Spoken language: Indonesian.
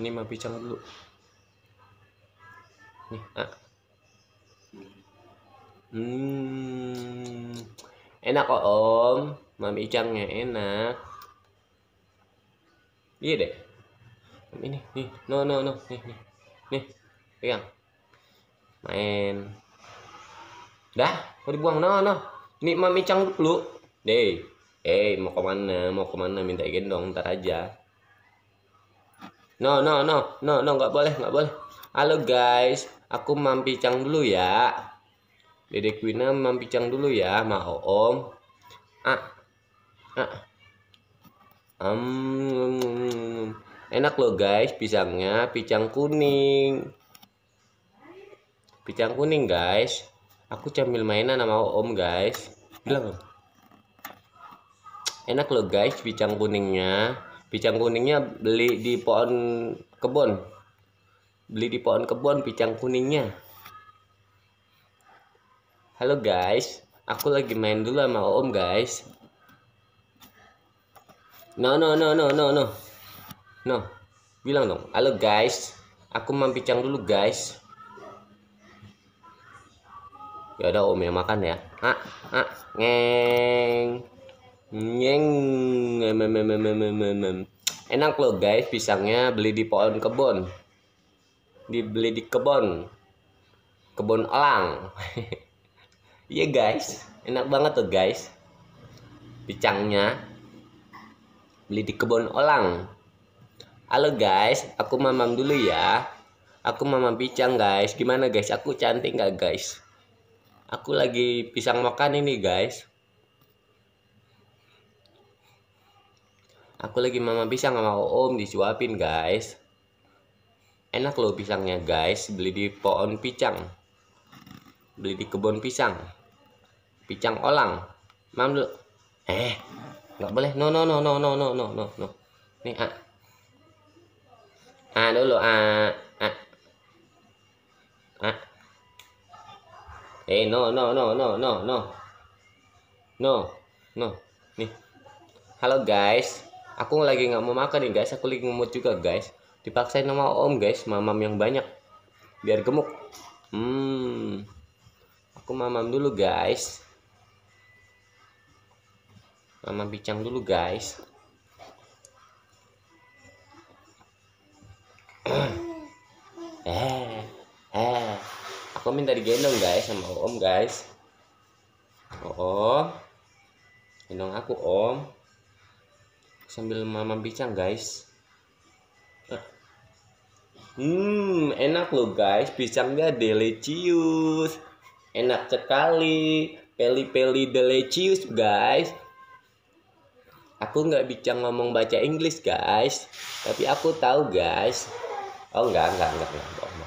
ini mau bicara dulu nih ah. hmm enak kok om mami icangnya enak iya deh ini nih no no no nih nih nih pegang main dah mau dibuang no no ini mami cang dulu deh eh hey, mau kemana mau kemana minta gendong ntar aja No, no, no, no, no, nggak boleh, nggak boleh. Halo guys, aku mampicang dulu ya. Dedek Wina mampicang dulu ya, mau om. Ah, ah. Um, enak loh guys, pisangnya pisang kuning. Pisang kuning guys. Aku camil mainan sama om guys. Bilang Enak loh guys, pisang kuningnya. Pisang kuningnya beli di pohon kebun. Beli di pohon kebun pisang kuningnya. Halo guys, aku lagi main dulu sama Om guys. No no no no no no. No. Bilang dong, halo guys. Aku mau pisang dulu guys. Ya udah Om yang makan ya. Ah, ah, ngeng. Nyeng. Enak loh guys, pisangnya beli di pohon kebun. Dibeli di kebon kebon elang. Iya yeah, guys, enak banget tuh guys. Pisangnya beli di kebon elang. Halo guys, aku mamam dulu ya. Aku mamam pisang guys. Gimana guys? Aku cantik gak guys? Aku lagi pisang makan ini guys. Aku lagi mama pisang sama Om disuapin guys. Enak loh pisangnya guys, beli di pohon pisang. Beli di kebun pisang. Pisang olang. Mam dulu Eh, nggak boleh. No no no no no no no no no. Nih ah. Ah dulu ah. Ah. Ah. Eh no no no no no no. No. No. Nih. Halo guys aku lagi nggak mau makan nih guys aku lagi ngemut juga guys dipaksain sama om guys mamam yang banyak biar gemuk hmm aku mamam dulu guys mamam bicang dulu guys eh eh aku minta digendong guys sama om guys oh om gendong aku om sambil mama bicang guys hmm enak loh guys bicangnya delicious enak sekali peli-peli delicious guys aku nggak bincang ngomong baca Inggris guys tapi aku tahu guys oh enggak enggak enggak enggak